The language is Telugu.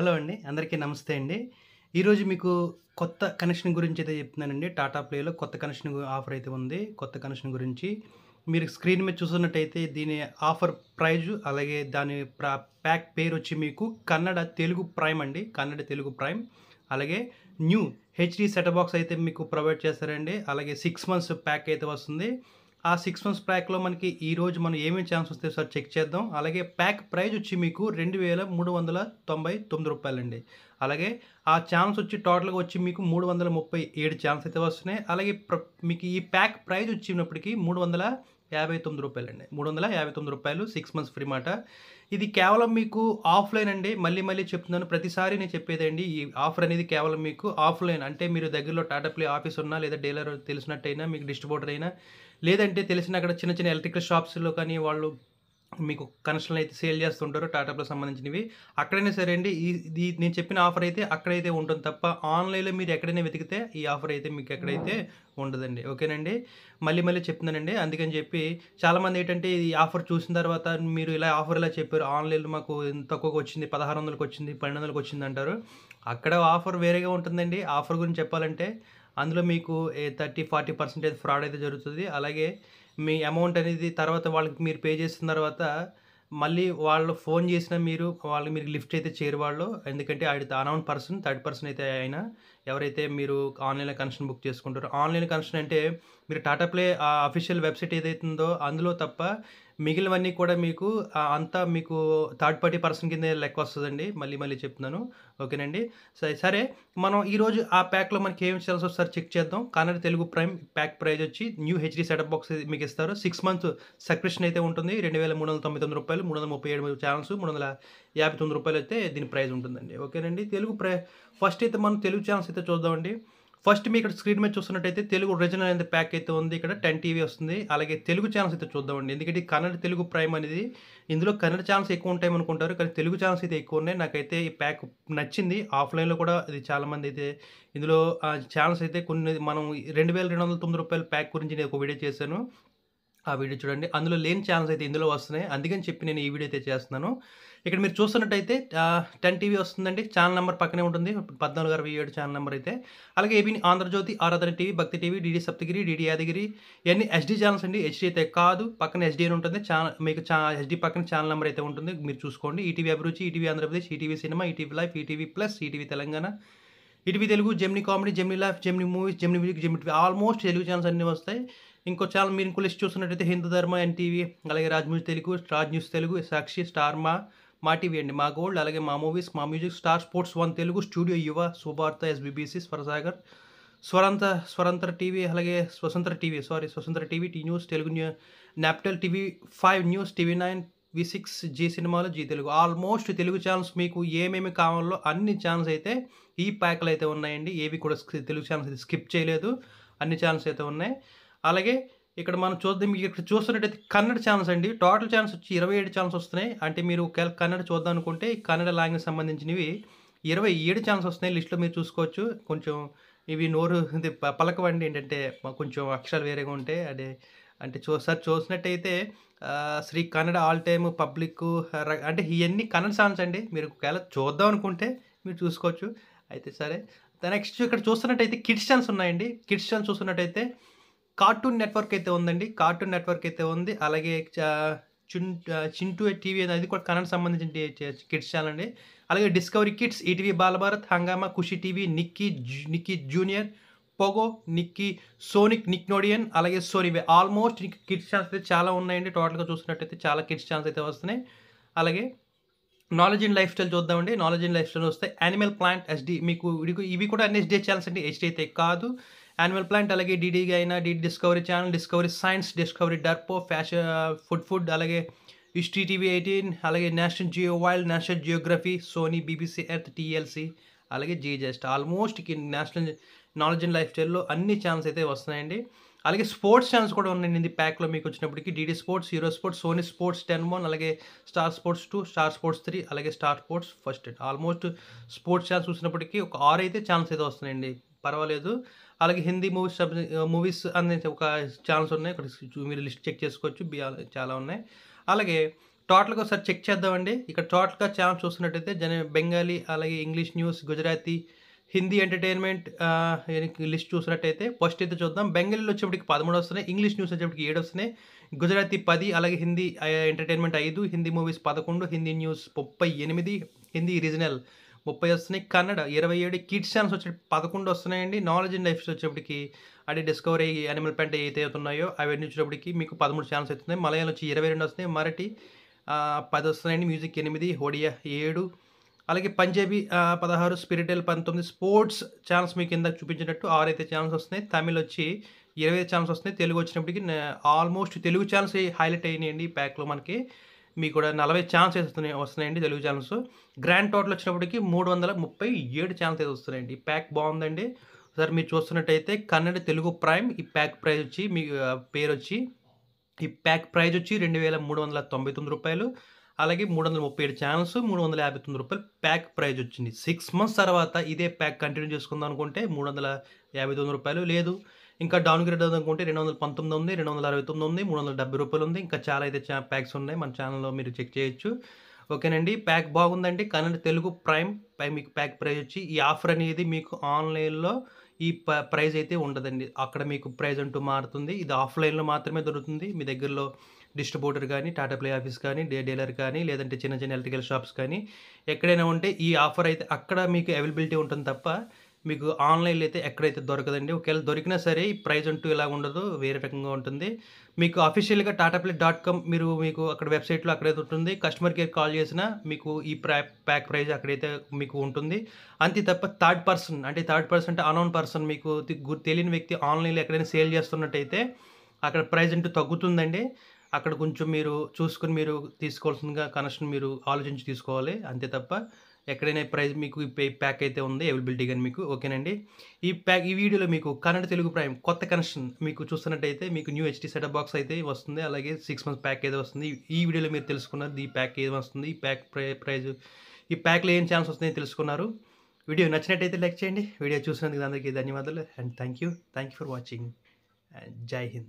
హలో అండి అందరికీ నమస్తే అండి ఈరోజు మీకు కొత్త కనెక్షన్ గురించి అయితే చెప్తున్నానండి టాటా ప్లేలో కొత్త కనెక్షన్ ఆఫర్ అయితే ఉంది కొత్త కనెక్షన్ గురించి మీరు స్క్రీన్ మీద చూస్తున్నట్టయితే దీని ఆఫర్ ప్రైజ్ అలాగే దాని ప్యాక్ పేరు వచ్చి మీకు కన్నడ తెలుగు ప్రైమ్ అండి కన్నడ తెలుగు ప్రైమ్ అలాగే న్యూ హెచ్డి సెట్ బాక్స్ అయితే మీకు ప్రొవైడ్ చేస్తారండి అలాగే సిక్స్ మంత్స్ ప్యాక్ అయితే వస్తుంది ఆ సిక్స్ మంత్స్ ప్యాక్లో మనకి ఈరోజు మనం ఏమేమి ఛాన్స్ వస్తే సార్ చెక్ చేద్దాం అలాగే ప్యాక్ ప్రైజ్ వచ్చి మీకు రెండు వేల మూడు వందల తొంభై తొమ్మిది రూపాయలండి అలాగే ఆ ఛాన్స్ వచ్చి టోటల్గా వచ్చి మీకు మూడు వందల ముప్పై ఏడు ఛాన్స్ అయితే వస్తున్నాయి అలాగే మీకు ఈ ప్యాక్ ప్రైజ్ వచ్చినప్పటికీ మూడు వందల యాభై తొమ్మిది రూపాయలు అండి మూడు వందల యాభై తొమ్మిది రూపాయలు సిక్స్ మంత్స్ ఫ్రీ మాట ఇది కేవలం మీకు ఆఫ్లైన్ అండి మళ్ళీ మళ్ళీ చెప్తున్నాను ప్రతిసారి నేను చెప్పేదండి ఈ ఆఫర్ అనేది కేవలం మీకు ఆఫ్లైన్ అంటే మీరు దగ్గరలో టాటా ప్లే ఆఫీస్ ఉన్నా లేదా డీలర్ తెలిసినట్టయినా మీకు డిస్ట్రిబ్యూటర్ అయినా లేదంటే తెలిసిన అక్కడ చిన్న చిన్న ఎలక్ట్రికల్ షాప్స్లో కానీ వాళ్ళు మీకు కనెక్షన్లు అయితే సేల్ చేస్తుంటారు టాటాప్లకు సంబంధించినవి అక్కడైనా సరే అండి ఈ నేను చెప్పిన ఆఫర్ అయితే అక్కడైతే ఉంటుంది తప్ప ఆన్లైన్లో మీరు ఎక్కడైనా వెతికితే ఈ ఆఫర్ అయితే మీకు ఎక్కడైతే ఉండదండి ఓకేనండి మళ్ళీ మళ్ళీ చెప్తున్నానండి అందుకని చెప్పి చాలామంది ఏంటంటే ఈ ఆఫర్ చూసిన తర్వాత మీరు ఇలా ఆఫర్ ఇలా చెప్పారు ఆన్లైన్లో మాకు తక్కువగా వచ్చింది పదహారు వందలకు వచ్చింది పన్నెండు వందలకు వచ్చింది అంటారు అక్కడ ఆఫర్ వేరేగా ఉంటుందండి ఆఫర్ గురించి చెప్పాలంటే అందులో మీకు థర్టీ ఫార్టీ పర్సెంటేజ్ ఫ్రాడ్ అయితే జరుగుతుంది అలాగే మీ అమౌంట్ అనేది తర్వాత వాళ్ళకి మీరు పే చేసిన తర్వాత మళ్ళీ వాళ్ళు ఫోన్ చేసినా మీరు వాళ్ళు మీరు లిఫ్ట్ అయితే చేరు వాళ్ళు ఎందుకంటే ఆడి అనౌన్ పర్సన్ థర్డ్ పర్సన్ అయితే అయినా ఎవరైతే మీరు ఆన్లైన్ కనెక్షన్ బుక్ చేసుకుంటారో ఆన్లైన్ కనెక్షన్ అంటే మీరు టాటా ప్లే ఆ అఫీషియల్ వెబ్సైట్ ఏదైతుందో అందులో తప్ప మిగిలినవన్నీ కూడా మీకు అంతా మీకు థర్డ్ పార్టీ పర్సన్ కింద లెక్క వస్తుందండి మళ్ళీ మళ్ళీ చెప్తున్నాను ఓకేనండి సరే సరే మనం ఈరోజు ఆ ప్యాక్లో మనకి ఏం చేయాల్సి ఒకసారి చెక్ చేద్దాం కానీ తెలుగు ప్రైమ్ ప్యాక్ ప్రైజ్ వచ్చి న్యూ హెచ్డి సెటప్ బాక్స్ మీకు ఇస్తారు సిక్స్ మంత్స్ సబ్స్క్రిప్షన్ అయితే ఉంటుంది రెండు వేల మూడు వందల తొంభై తొమ్మిది రూపాయలు మూడు వందల ముప్పై ఏడు ఛానల్స్ మూడు వందల యాభై తొమ్మిది రూపాయలు అయితే దీని ప్రైస్ ఉంటుందండి ఓకేనండి తెలుగు ప్రై ఫస్ట్ అయితే మనం తెలుగు ఛానల్స్ అయితే చూద్దామండి ఫస్ట్ మీ ఇక్కడ స్క్రీన్ మీద చూస్తున్నట్టయితే తెలుగు ఒరిజినల్ అయితే ప్యాక్ అయితే ఉంది ఇక్కడ టెన్ టీవీ వస్తుంది అలాగే తెలుగు ఛానల్స్ అయితే చూద్దామండి ఎందుకంటే కన్నడ తెలుగు ప్రైమ్ అనేది ఇందులో కన్నడ ఛానల్స్ ఎక్కువ ఉంటాయి అనుకుంటారు కానీ తెలుగు ఛానల్స్ అయితే ఎక్కువ ఉన్నాయి నాకైతే ఈ ప్యాక్ నచ్చింది ఆఫ్లైన్లో కూడా ఇది చాలామంది అయితే ఇందులో ఛానల్స్ అయితే కొన్ని మనం రెండు వేల రెండు వందల తొమ్మిది రూపాయల ప్యాక్ గురించి నేను ఒక వీడియో చేశాను ఆ వీడియో చూడండి అందులో లేని ఛానల్స్ అయితే ఇందులో వస్తున్నాయి అందుకని చెప్పి నేను ఈ వీడియో అయితే చేస్తున్నాను ఇక్కడ మీరు చూస్తున్నట్టయితే టెన్ టీవీ వస్తుందండి ఛానల్ నెంబర్ పక్కనే ఉంటుంది పద్నాలుగు అరవై ఏడు ఛానల్ నెంబర్ అయితే అలాగే ఏబీని Andhra Jyothi Aradhana TV Bhakti TV DD Saptagiri DD Yadagiri ఇవన్నీ ఎస్డీ ఛానల్స్ అండి హెచ్డీ అయితే కాదు పక్కన ఎస్డీ అని ఉంటుంది ఛానల్ మీకు ఎస్డీ పక్కన ఛానల్ నెంబర్ అయితే ఉంటుంది మీరు చూసుకోండి ETV Abhiruchi ETV Andhra Pradesh ETV cinema ETV life ETV plus ETV Telangana ETV Telugu Gemini comedy Gemini life Gemini movies Gemini music Gemini almost Telugu channels అన్నీ వస్తాయి ఇంకో ఛానల్ మీరు ఇంకో లిస్ట్ చూసినట్టయితే హిందూ ధర్మ ఎన్టీవీ అలాగే రాజ్ న్యూస్ తెలుగు రాజ్ న్యూస్ తెలుగు సాక్షి స్టార్మా మా టీవీ అండి మా గోల్డ్ అలాగే మా మూవీస్ మా music star sports one Telugu studio యువ శుభార్త ఎస్బీబీసీ స్వరసాగర్ స్వరంత స్వరంతర టీవీ అలాగే స్వతంత్ర టీవీ సారీ స్వతంత్ర TV tea news Telugu new నాప్టల్ TV five news TV nine V six G సినిమాలు G Telugu almost Telugu channels మీకు ఏమేమి కావాలో అన్ని ఛానల్స్ అయితే ఈ ప్యాక్లు అయితే ఉన్నాయండి ఏవి కూడా తెలుగు ఛానల్స్ అయితే స్కిప్ చేయలేదు అన్ని ఛానల్స్ అయితే ఉన్నాయి అలాగే ఇక్కడ మనం చూద్దాం మీకు ఇక్కడ చూస్తున్నట్టయితే కన్నడ ఛానల్స్ అండి టోటల్ ఛానల్స్ వచ్చి ఇరవై ఏడు ఛానల్స్ వస్తున్నాయి అంటే మీరు ఒకవేళ కన్నడ చూద్దాం అనుకుంటే కన్నడ లాంగ్వేజ్ సంబంధించినవి ఇరవై ఏడు ఛానల్స్ వస్తున్నాయి లిస్ట్లో మీరు చూసుకోవచ్చు కొంచెం ఇవి నోరు పలకవండి ఏంటంటే కొంచెం అక్షరాలు వేరేగా ఉంటాయి అదే అంటే చూ సార్ చూసినట్టయితే Shri Kannada all time public అంటే ఇవన్నీ కన్నడ ఛానల్స్ అండి మీరు ఒకవేళ చూద్దాం అనుకుంటే మీరు చూసుకోవచ్చు అయితే సరే నెక్స్ట్ ఇక్కడ చూస్తున్నట్టయితే కిడ్స్ ఛాన్స్ ఉన్నాయండి కిడ్స్ ఛాన్స్ చూస్తున్నట్టయితే కార్టూన్ నెట్వర్క్ అయితే ఉందండి కార్టూన్ నెట్వర్క్ అయితే ఉంది అలాగే చిన్ చింటూ టీవీ అది కూడా కన్నడ సంబంధించిన కిడ్స్ ఛానల్ అండి అలాగే discovery kids ETV Balabharat Hungama Khushi TV Nick Nick junior Pogo Nick Sonic Nickelodeon అలాగే వే ఆల్మోస్ట్ కిడ్స్ ఛాన్స్ అయితే చాలా ఉన్నాయండి టోటల్గా చూసినట్టయితే చాలా కిడ్స్ ఛాన్స్ అయితే వస్తున్నాయి అలాగే నాలెడ్జ్ ఇన్ లైఫ్ స్టైల్ చూద్దామండి నాలెడ్జ్ ఇన్ లైఫ్ స్టైల్ వస్తే యానిమల్ ప్లాంట్ ఎస్డీ మీకు ఇవి కూడా అన్ని ఎస్డీ ఛానల్స్ అండి ఎస్డీ అయితే కాదు యాన్యువల్ ప్లాంట్ అలాగే డిడి అయినా DD discovery channel discovery science discovery turbo fashion food food అలాగే హిస్టరీ టీవీ ఎయిటీన్ అలాగే national geo wild national geography Sony BBC earth TLC అలాగే Zee just almost national knowledge and life స్టైల్లో అన్ని ఛానల్స్ అయితే వస్తున్నాయండి అలాగే స్పోర్ట్స్ ఛానల్స్ కూడా ఉన్నాయండి ప్యాక్లో మీకు వచ్చినప్పటికీ DD sports hero sports Sony sports ten one అలాగే star sports two star sports three అలాగే star sports first almost sports channels చూసినప్పటికీ ఒక ఆరు అయితే ఛానల్స్ అయితే వస్తున్నాయండి పర్వాలేదు అలాగే హిందీ మూవీస్ సబ్ మూవీస్ అందించే ఒక ఛానల్స్ ఉన్నాయి ఇక్కడ మీరు లిస్ట్ చెక్ చేసుకోవచ్చు చాలా ఉన్నాయి అలాగే టోటల్గా ఒకసారి చెక్ చేద్దామండి ఇక్కడ టోటల్గా ఛానల్ చూస్తున్నట్టయితే జన బెంగాలీ అలాగే English news Gujarati Hindi entertainment list చూసినట్టయితే ఫస్ట్ అయితే చూద్దాం బెంగాలీలో వచ్చేప్పటికి పదమూడు వస్తున్నాయి ఇంగ్లీష్ న్యూస్ వచ్చేప్పటికి ఏడు వస్తున్నాయి గుజరాతీ పది అలాగే హిందీ ఎంటర్టైన్మెంట్ ఐదు హిందీ మూవీస్ పదకొండు హిందీ న్యూస్ ముప్పై ఎనిమిది హిందీ రీజనల్ ముప్పై వస్తున్నాయి కన్నడ ఇరవై ఏడు కిడ్స్ ఛానల్స్ వచ్చి పదకొండు వస్తున్నాయండి నాలెడ్జ్ అండ్ లైఫ్ వచ్చేప్పటికి అంటే డిస్కవరీ అనిమల్ పెంట్ ఏదైతే అవుతున్నాయో అవన్నీ వచ్చేటప్పటికి మీకు పదమూడు ఛానల్స్ అవుతున్నాయి మలయాళం వచ్చి ఇరవై రెండు వస్తున్నాయి మరటి పది వస్తున్నాయండి మ్యూజిక్ ఎనిమిది ఒడియా ఏడు అలాగే పంజాబీ పదహారు స్పిరిటల్ పంతొమ్మిది స్పోర్ట్స్ ఛానల్స్ మీకు కింద చూపించినట్టు ఆరైతే ఛానల్స్ వస్తున్నాయి తమిళ్ వచ్చి ఇరవై ఛానల్స్ వస్తున్నాయి తెలుగు వచ్చినప్పటికీ ఆల్మోస్ట్ తెలుగు ఛానల్స్ హైలైట్ అయినాయండి ప్యాక్లో మనకి మీకు కూడా నలభై ఛాన్సెస్ వస్తున్నాయి వస్తున్నాయండి తెలుగు ఛానల్స్ గ్రాండ్ టోటల్ వచ్చినప్పటికీ మూడు వందల ముప్పై ఏడు ఛానల్స్ అయితే వస్తున్నాయండి ఈ ప్యాక్ బాగుందండి సార్ మీరు చూస్తున్నట్టయితే కన్నడ తెలుగు ప్రైమ్ ఈ ప్యాక్ ప్రైజ్ వచ్చి మీ పేరు వచ్చి ఈ ప్యాక్ ప్రైజ్ వచ్చి రెండు వేల మూడు వందల తొంభై తొమ్మిది రూపాయలు అలాగే మూడు వందల ముప్పై ఏడు ఛానల్స్ మూడు వందల యాభై తొమ్మిది రూపాయలు ప్యాక్ ప్రైజ్ వచ్చింది సిక్స్ మంత్స్ తర్వాత ఇదే ప్యాక్ కంటిన్యూ చేసుకుందాం అనుకుంటే మూడు వందల యాభై తొమ్మిది రూపాయలు లేదు ఇంకా డౌన్ గ్రేడ్ అనుకుంటే రెండు వందల పంతొమ్మిది ఉంది రెండు వందల అరవై తొమ్మిది ఉంది మూడు వందల డెబ్బై రూపాయలు ఉంది ఇంకా చాలా అయితే ప్యాక్స్ ఉన్నాయి మన ఛానల్లో మీరు చెక్ చేయొచ్చు ఓకేనండి ప్యాక్ బాగుందండి కన్నడ తెలుగు ప్రైమ్ పై మీకు ప్యాక్ ప్రైజ్ వచ్చి ఈ ఆఫర్ అనేది మీకు ఆన్లైన్లో ఈ ప్రైజ్ అయితే ఉండదండి అక్కడ మీకు ప్రైజ్ అంటూ మారుతుంది ఇది ఆఫ్లైన్లో మాత్రమే దొరుకుతుంది మీ దగ్గరలో డిస్ట్రిబ్యూటర్ కానీ టాటా ప్లే ఆఫీస్ కానీ డే డీలర్ కానీ లేదంటే చిన్న చిన్న ఎలక్ట్రికల్ షాప్స్ కానీ ఎక్కడైనా ఉంటే ఈ ఆఫర్ అయితే అక్కడ మీకు అవైలబిలిటీ ఉంటుంది తప్ప మీకు ఆన్లైన్లో అయితే ఎక్కడైతే దొరకదండి ఒకవేళ దొరికినా సరే ఈ ప్రైజ్ అంటూ ఇలా ఉండదు వేరే రకంగా ఉంటుంది మీకు అఫీషియల్గా టాటాప్లే డాట్ కామ్ మీరు మీకు అక్కడ వెబ్సైట్లో అక్కడైతే ఉంటుంది కస్టమర్ కేర్ కాల్ చేసినా మీకు ఈ ప్రా ప్యాక్ ప్రైజ్ అక్కడైతే మీకు ఉంటుంది అంతే తప్ప థర్డ్ పర్సన్ అంటే థర్డ్ పర్సన్ అంటే అనౌన్ పర్సన్ మీకు తెలియని వ్యక్తి ఆన్లైన్లో ఎక్కడైనా సేల్ చేస్తున్నట్టయితే అక్కడ ప్రైజ్ అంటూ తగ్గుతుందండి అక్కడ కొంచెం మీరు చూసుకొని మీరు తీసుకోవాల్సిందిగా కనెక్షన్ మీరు ఆలోచించి తీసుకోవాలి అంతే తప్ప ఎక్కడైనా ప్రైస్ మీకు ఈ ప్యాక్ అయితే ఉంది అవైలబిలిటీ కానీ మీకు ఓకేనండి ఈ ప్యాక్ ఈ వీడియోలో మీకు కన్నడ తెలుగు ప్రైమ్ కొత్త కనెక్షన్ మీకు చూస్తున్నట్టయితే మీకు న్యూ హెచ్డీ సెటప్ బాక్స్ అయితే వస్తుంది అలాగే సిక్స్ మంత్స్ ప్యాక్ అయితే వస్తుంది ఈ వీడియోలో మీరు తెలుసుకున్నది ఈ ప్యాక్ ఏది వస్తుంది ఈ ప్యాక్ ప్రైజ్ ఈ ప్యాక్లో ఏం ఛాన్స్ వస్తుందని తెలుసుకున్నారు వీడియో నచ్చినట్టయితే లైక్ చేయండి వీడియో చూసినందుకు అందరికీ ధన్యవాదాలు and thank you thank you for watching and Jai Hind